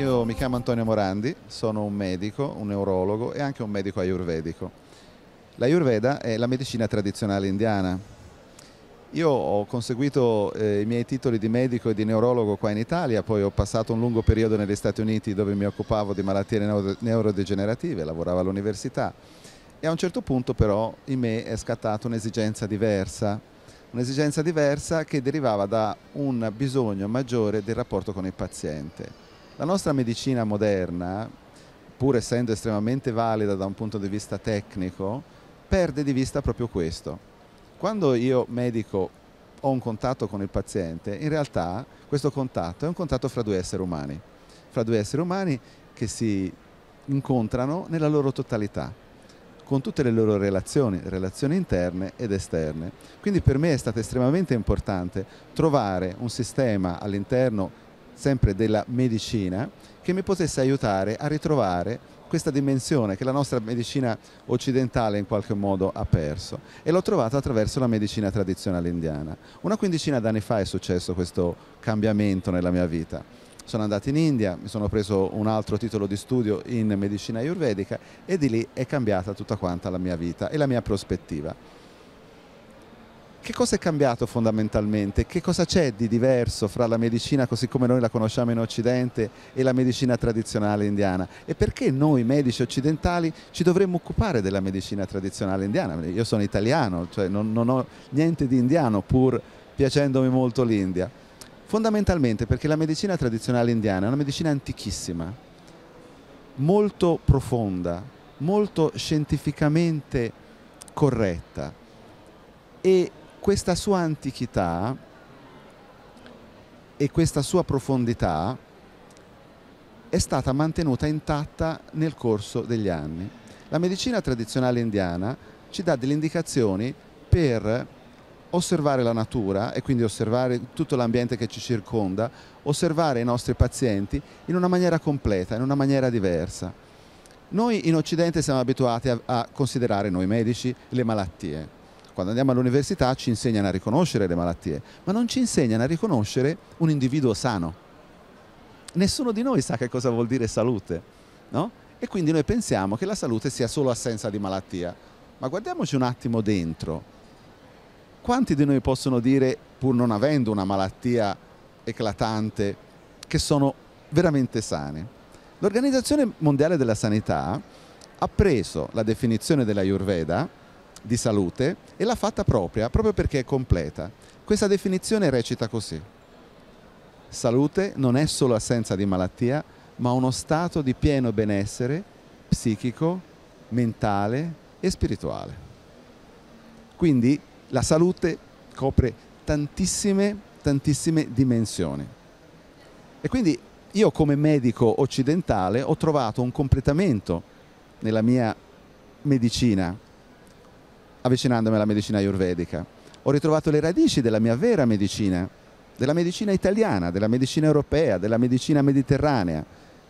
Io mi chiamo Antonio Morandi, sono un medico, un neurologo e anche un medico ayurvedico. L'Ayurveda è la medicina tradizionale indiana. Io ho conseguito eh, i miei titoli di medico e di neurologo qua in Italia, poi ho passato un lungo periodo negli Stati Uniti dove mi occupavo di malattie neuro neurodegenerative, lavoravo all'università e a un certo punto però in me è scattata un'esigenza diversa, un'esigenza diversa che derivava da un bisogno maggiore del rapporto con il paziente la nostra medicina moderna, pur essendo estremamente valida da un punto di vista tecnico, perde di vista proprio questo. Quando io medico ho un contatto con il paziente, in realtà questo contatto è un contatto fra due esseri umani, fra due esseri umani che si incontrano nella loro totalità, con tutte le loro relazioni, relazioni interne ed esterne. Quindi per me è stato estremamente importante trovare un sistema all'interno sempre della medicina, che mi potesse aiutare a ritrovare questa dimensione che la nostra medicina occidentale in qualche modo ha perso e l'ho trovata attraverso la medicina tradizionale indiana. Una quindicina d'anni fa è successo questo cambiamento nella mia vita. Sono andato in India, mi sono preso un altro titolo di studio in medicina ayurvedica e di lì è cambiata tutta quanta la mia vita e la mia prospettiva. Che cosa è cambiato fondamentalmente? Che cosa c'è di diverso fra la medicina così come noi la conosciamo in Occidente e la medicina tradizionale indiana? E perché noi medici occidentali ci dovremmo occupare della medicina tradizionale indiana? Io sono italiano, cioè non, non ho niente di indiano pur piacendomi molto l'India. Fondamentalmente perché la medicina tradizionale indiana è una medicina antichissima, molto profonda, molto scientificamente corretta e questa sua antichità e questa sua profondità è stata mantenuta intatta nel corso degli anni. La medicina tradizionale indiana ci dà delle indicazioni per osservare la natura e quindi osservare tutto l'ambiente che ci circonda, osservare i nostri pazienti in una maniera completa, in una maniera diversa. Noi in Occidente siamo abituati a, a considerare noi medici le malattie quando andiamo all'università ci insegnano a riconoscere le malattie, ma non ci insegnano a riconoscere un individuo sano. Nessuno di noi sa che cosa vuol dire salute, no? E quindi noi pensiamo che la salute sia solo assenza di malattia. Ma guardiamoci un attimo dentro. Quanti di noi possono dire, pur non avendo una malattia eclatante, che sono veramente sani? L'Organizzazione Mondiale della Sanità ha preso la definizione della Ayurveda di salute e l'ha fatta propria proprio perché è completa. Questa definizione recita così. Salute non è solo assenza di malattia, ma uno stato di pieno benessere psichico, mentale e spirituale. Quindi la salute copre tantissime, tantissime dimensioni. E quindi io come medico occidentale ho trovato un completamento nella mia medicina avvicinandomi alla medicina ayurvedica. Ho ritrovato le radici della mia vera medicina, della medicina italiana, della medicina europea, della medicina mediterranea.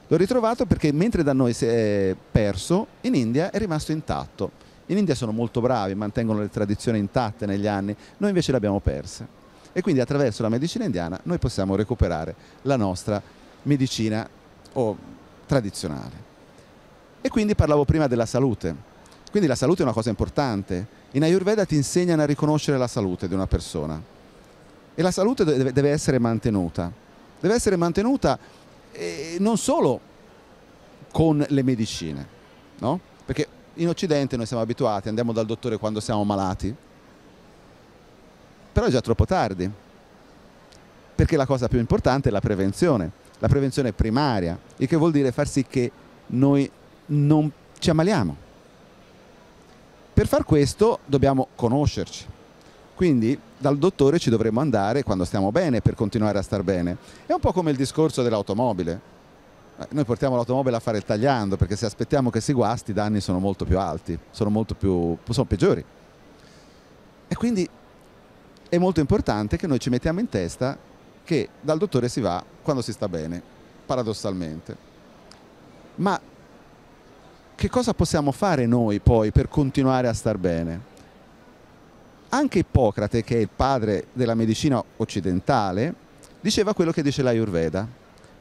L'ho ritrovato perché mentre da noi si è perso, in India è rimasto intatto. In India sono molto bravi, mantengono le tradizioni intatte negli anni, noi invece le abbiamo perse. E quindi attraverso la medicina indiana noi possiamo recuperare la nostra medicina o tradizionale. E quindi parlavo prima della salute. Quindi la salute è una cosa importante. In Ayurveda ti insegnano a riconoscere la salute di una persona e la salute deve essere mantenuta. Deve essere mantenuta eh, non solo con le medicine, no? Perché in Occidente noi siamo abituati, andiamo dal dottore quando siamo malati, però è già troppo tardi, perché la cosa più importante è la prevenzione, la prevenzione primaria, il che vuol dire far sì che noi non ci ammaliamo per far questo dobbiamo conoscerci. Quindi dal dottore ci dovremmo andare quando stiamo bene per continuare a star bene. È un po' come il discorso dell'automobile. Eh, noi portiamo l'automobile a fare il tagliando perché se aspettiamo che si guasti i danni sono molto più alti, sono, molto più, sono peggiori. E quindi è molto importante che noi ci mettiamo in testa che dal dottore si va quando si sta bene, paradossalmente. Ma che cosa possiamo fare noi poi per continuare a star bene? Anche Ippocrate, che è il padre della medicina occidentale, diceva quello che dice l'Ayurveda.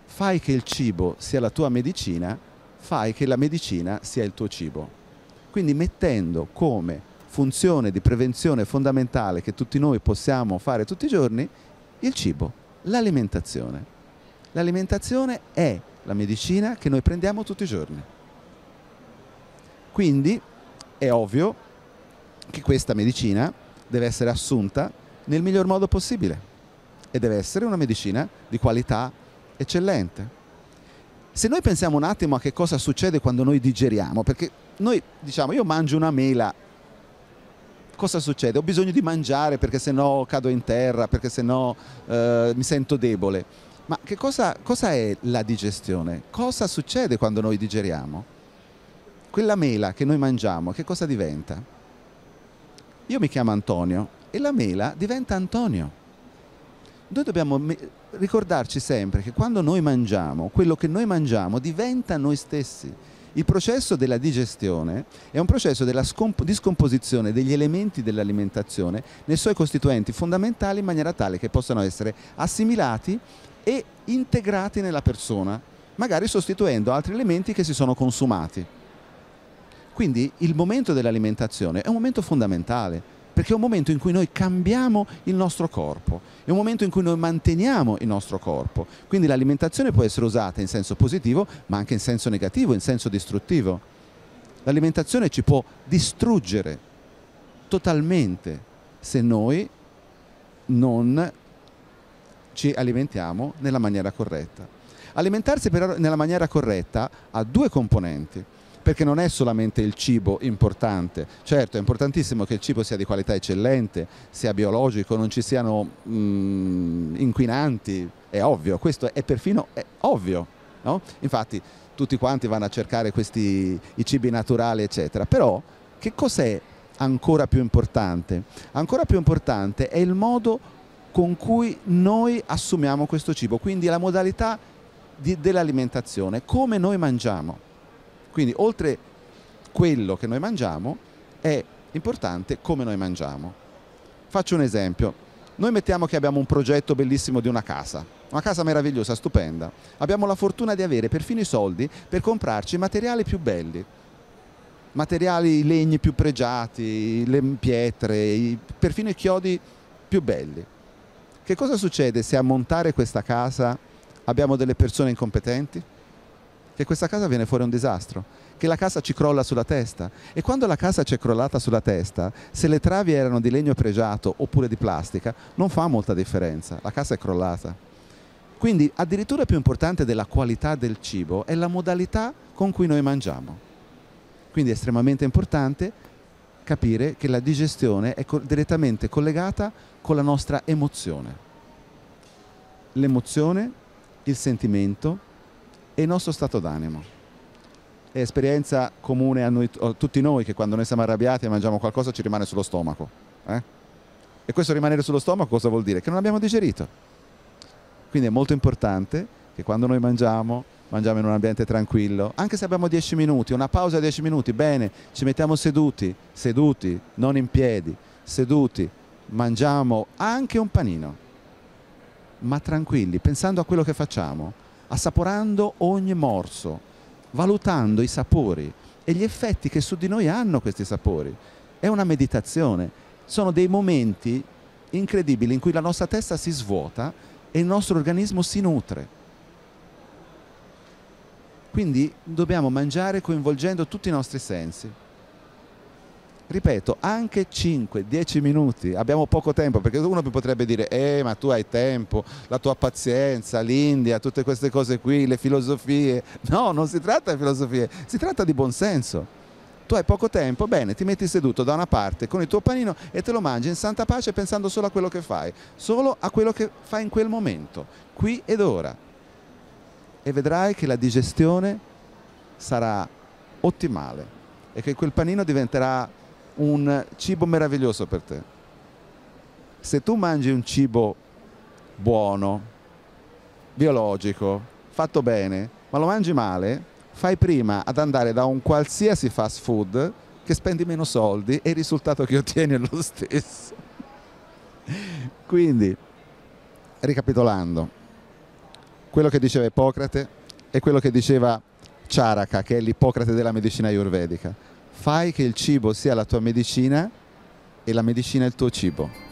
Fai che il cibo sia la tua medicina, fai che la medicina sia il tuo cibo. Quindi mettendo come funzione di prevenzione fondamentale che tutti noi possiamo fare tutti i giorni il cibo, l'alimentazione. L'alimentazione è la medicina che noi prendiamo tutti i giorni. Quindi è ovvio che questa medicina deve essere assunta nel miglior modo possibile e deve essere una medicina di qualità eccellente. Se noi pensiamo un attimo a che cosa succede quando noi digeriamo, perché noi diciamo io mangio una mela, cosa succede? Ho bisogno di mangiare perché sennò cado in terra, perché sennò eh, mi sento debole. Ma che cosa, cosa è la digestione? Cosa succede quando noi digeriamo? quella mela che noi mangiamo, che cosa diventa? Io mi chiamo Antonio e la mela diventa Antonio. Noi dobbiamo ricordarci sempre che quando noi mangiamo, quello che noi mangiamo diventa noi stessi. Il processo della digestione è un processo della discomposizione degli elementi dell'alimentazione nei suoi costituenti fondamentali in maniera tale che possano essere assimilati e integrati nella persona, magari sostituendo altri elementi che si sono consumati. Quindi il momento dell'alimentazione è un momento fondamentale, perché è un momento in cui noi cambiamo il nostro corpo, è un momento in cui noi manteniamo il nostro corpo. Quindi l'alimentazione può essere usata in senso positivo, ma anche in senso negativo, in senso distruttivo. L'alimentazione ci può distruggere totalmente se noi non ci alimentiamo nella maniera corretta. Alimentarsi però nella maniera corretta ha due componenti perché non è solamente il cibo importante, certo è importantissimo che il cibo sia di qualità eccellente, sia biologico, non ci siano mh, mm, inquinanti, è ovvio, questo è perfino è ovvio, no? infatti tutti quanti vanno a cercare questi i cibi naturali eccetera, però che cos'è ancora più importante? Ancora più importante è il modo con cui noi assumiamo questo cibo, quindi la modalità dell'alimentazione, come noi mangiamo. Quindi oltre quello che noi mangiamo è importante come noi mangiamo. Faccio un esempio. Noi mettiamo che abbiamo un progetto bellissimo di una casa, una casa meravigliosa, stupenda. Abbiamo la fortuna di avere perfino i soldi per comprarci materiali più belli, materiali, i legni più pregiati, le pietre, perfino i chiodi più belli. Che cosa succede se a montare questa casa abbiamo delle persone incompetenti? che questa casa viene fuori un disastro, che la casa ci crolla sulla testa e quando la casa ci è crollata sulla testa, se le travi erano di legno pregiato oppure di plastica, non fa molta differenza, la casa è crollata. Quindi addirittura più importante della qualità del cibo è la modalità con cui noi mangiamo. Quindi è estremamente importante capire che la digestione è direttamente collegata con la nostra emozione. L'emozione, il sentimento, e il nostro stato d'animo. È esperienza comune a, noi, a, tutti noi che quando noi siamo arrabbiati e mangiamo qualcosa ci rimane sullo stomaco. Eh? E questo rimanere sullo stomaco cosa vuol dire? Che non abbiamo digerito. Quindi è molto importante che quando noi mangiamo, mangiamo in un ambiente tranquillo, anche se abbiamo 10 minuti, una pausa di 10 minuti, bene, ci mettiamo seduti, seduti, non in piedi, seduti, mangiamo anche un panino, ma tranquilli, pensando a quello che facciamo assaporando ogni morso, valutando i sapori e gli effetti che su di noi hanno questi sapori. È una meditazione, sono dei momenti incredibili in cui la nostra testa si svuota e il nostro organismo si nutre. Quindi dobbiamo mangiare coinvolgendo tutti i nostri sensi ripeto, anche 5-10 minuti, abbiamo poco tempo, perché uno mi potrebbe dire, eh ma tu hai tempo, la tua pazienza, l'India, tutte queste cose qui, le filosofie. No, non si tratta di filosofie, si tratta di buonsenso. Tu hai poco tempo, bene, ti metti seduto da una parte con il tuo panino e te lo mangi in santa pace pensando solo a quello che fai, solo a quello che fai in quel momento, qui ed ora. E vedrai che la digestione sarà ottimale e che quel panino diventerà un cibo meraviglioso per te. Se tu mangi un cibo buono, biologico, fatto bene, ma lo mangi male, fai prima ad andare da un qualsiasi fast food che spendi meno soldi e il risultato che ottieni è lo stesso. Quindi, ricapitolando, quello che diceva Ippocrate e quello che diceva Ciaraca, che è l'Ippocrate della medicina ayurvedica Fai che il cibo sia la tua medicina e la medicina il tuo cibo.